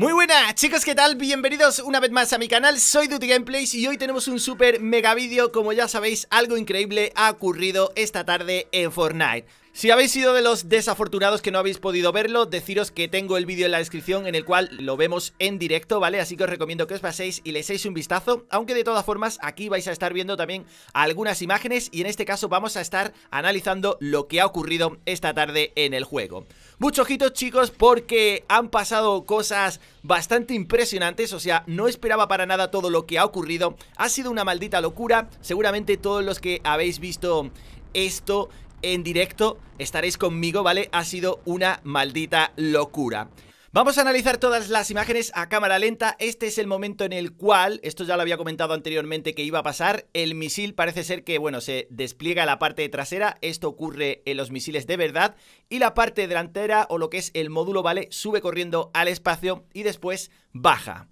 Muy buenas chicos, ¿qué tal? Bienvenidos una vez más a mi canal, soy Duty Gameplays y hoy tenemos un super mega vídeo Como ya sabéis, algo increíble ha ocurrido esta tarde en Fortnite si habéis sido de los desafortunados que no habéis podido verlo, deciros que tengo el vídeo en la descripción en el cual lo vemos en directo, ¿vale? Así que os recomiendo que os paséis y le echéis un vistazo, aunque de todas formas aquí vais a estar viendo también algunas imágenes y en este caso vamos a estar analizando lo que ha ocurrido esta tarde en el juego. Mucho ojitos chicos porque han pasado cosas bastante impresionantes, o sea, no esperaba para nada todo lo que ha ocurrido, ha sido una maldita locura, seguramente todos los que habéis visto esto en directo, estaréis conmigo, ¿vale? Ha sido una maldita locura. Vamos a analizar todas las imágenes a cámara lenta. Este es el momento en el cual, esto ya lo había comentado anteriormente que iba a pasar, el misil parece ser que, bueno, se despliega la parte trasera, esto ocurre en los misiles de verdad, y la parte delantera, o lo que es el módulo, ¿vale? Sube corriendo al espacio y después baja.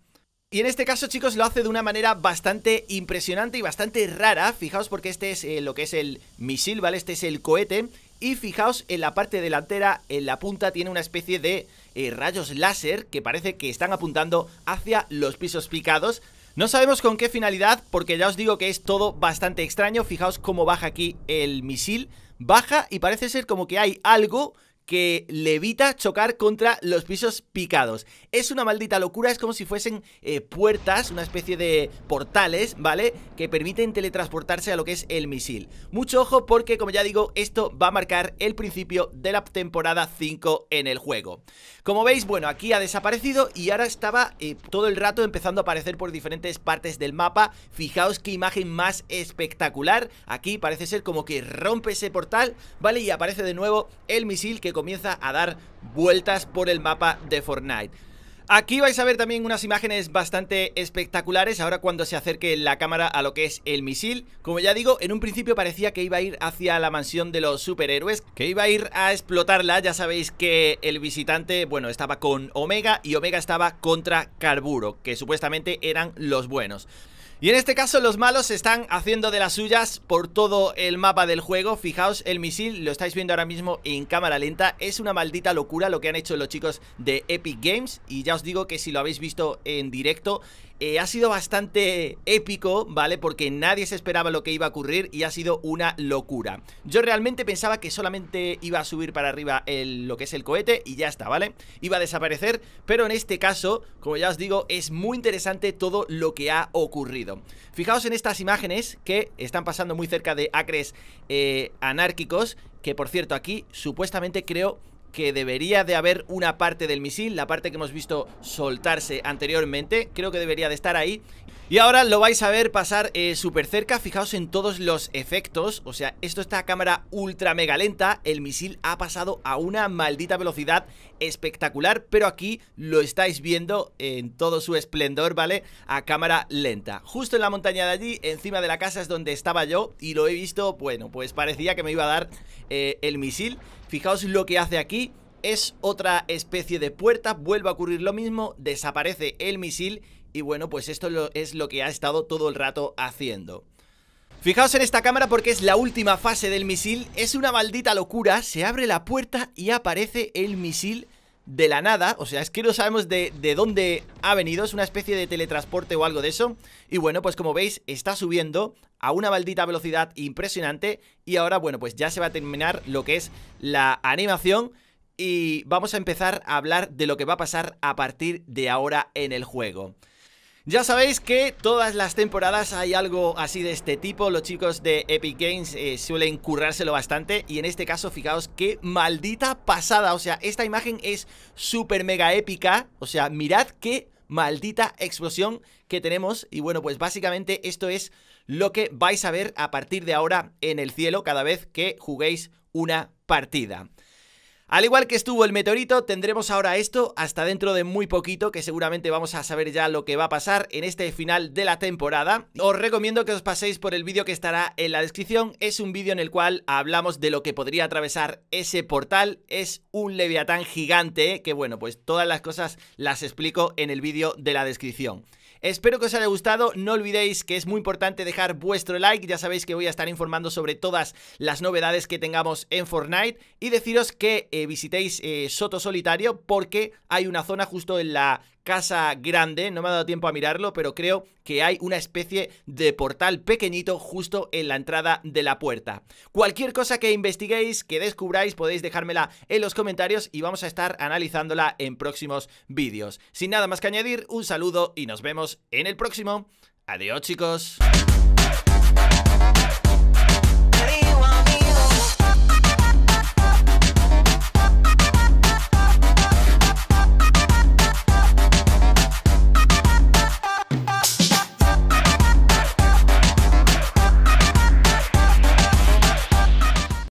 Y en este caso, chicos, lo hace de una manera bastante impresionante y bastante rara. Fijaos porque este es eh, lo que es el misil, ¿vale? Este es el cohete. Y fijaos en la parte delantera, en la punta, tiene una especie de eh, rayos láser que parece que están apuntando hacia los pisos picados. No sabemos con qué finalidad, porque ya os digo que es todo bastante extraño. Fijaos cómo baja aquí el misil. Baja y parece ser como que hay algo que le evita chocar contra los pisos picados. Es una maldita locura, es como si fuesen eh, puertas, una especie de portales, ¿vale? Que permiten teletransportarse a lo que es el misil. Mucho ojo porque, como ya digo, esto va a marcar el principio de la temporada 5 en el juego. Como veis, bueno, aquí ha desaparecido y ahora estaba eh, todo el rato empezando a aparecer por diferentes partes del mapa. Fijaos qué imagen más espectacular. Aquí parece ser como que rompe ese portal, ¿vale? Y aparece de nuevo el misil que comienza a dar vueltas por el mapa de Fortnite. Aquí vais a ver también unas imágenes bastante espectaculares ahora cuando se acerque la cámara a lo que es el misil. Como ya digo, en un principio parecía que iba a ir hacia la mansión de los superhéroes, que iba a ir a explotarla. Ya sabéis que el visitante, bueno, estaba con Omega y Omega estaba contra Carburo, que supuestamente eran los buenos. Y en este caso los malos se están haciendo de las suyas por todo el mapa del juego. Fijaos, el misil, lo estáis viendo ahora mismo en cámara lenta, es una maldita locura lo que han hecho los chicos de Epic Games. Y ya os digo que si lo habéis visto en directo, eh, ha sido bastante épico, ¿vale? Porque nadie se esperaba lo que iba a ocurrir y ha sido una locura. Yo realmente pensaba que solamente iba a subir para arriba lo que es el cohete y ya está, ¿vale? Iba a desaparecer, pero en este caso, como ya os digo, es muy interesante todo lo que ha ocurrido. Fijaos en estas imágenes que están pasando muy cerca de acres eh, anárquicos, que por cierto aquí supuestamente creo que debería de haber una parte del misil, la parte que hemos visto soltarse anteriormente, creo que debería de estar ahí y ahora lo vais a ver pasar eh, súper cerca, fijaos en todos los efectos, o sea, esto está a cámara ultra mega lenta, el misil ha pasado a una maldita velocidad espectacular, pero aquí lo estáis viendo en todo su esplendor, ¿vale? A cámara lenta. Justo en la montaña de allí, encima de la casa es donde estaba yo y lo he visto, bueno, pues parecía que me iba a dar eh, el misil. Fijaos lo que hace aquí, es otra especie de puerta, vuelve a ocurrir lo mismo, desaparece el misil y bueno, pues esto es lo que ha estado todo el rato haciendo. Fijaos en esta cámara porque es la última fase del misil, es una maldita locura, se abre la puerta y aparece el misil de la nada, o sea, es que no sabemos de, de, dónde ha venido, es una especie de teletransporte o algo de eso, y bueno, pues como veis, está subiendo a una maldita velocidad impresionante, y ahora, bueno, pues ya se va a terminar lo que es la animación, y vamos a empezar a hablar de lo que va a pasar a partir de ahora en el juego. Ya sabéis que todas las temporadas hay algo así de este tipo, los chicos de Epic Games eh, suelen currárselo bastante y en este caso fijaos qué maldita pasada, o sea, esta imagen es súper mega épica, o sea, mirad qué maldita explosión que tenemos y bueno, pues básicamente esto es lo que vais a ver a partir de ahora en el cielo cada vez que juguéis una partida. Al igual que estuvo el meteorito, tendremos ahora esto hasta dentro de muy poquito, que seguramente vamos a saber ya lo que va a pasar en este final de la temporada. Os recomiendo que os paséis por el vídeo que estará en la descripción. Es un vídeo en el cual hablamos de lo que podría atravesar ese portal. Es un leviatán gigante, que bueno, pues todas las cosas las explico en el vídeo de la descripción. Espero que os haya gustado, no olvidéis que es muy importante dejar vuestro like, ya sabéis que voy a estar informando sobre todas las novedades que tengamos en Fortnite y deciros que eh, visitéis eh, Soto Solitario porque hay una zona justo en la casa grande, no me ha dado tiempo a mirarlo, pero creo que hay una especie de portal pequeñito justo en la entrada de la puerta. Cualquier cosa que investiguéis, que descubráis, podéis dejármela en los comentarios y vamos a estar analizándola en próximos vídeos. Sin nada más que añadir, un saludo y nos vemos en el próximo. Adiós chicos.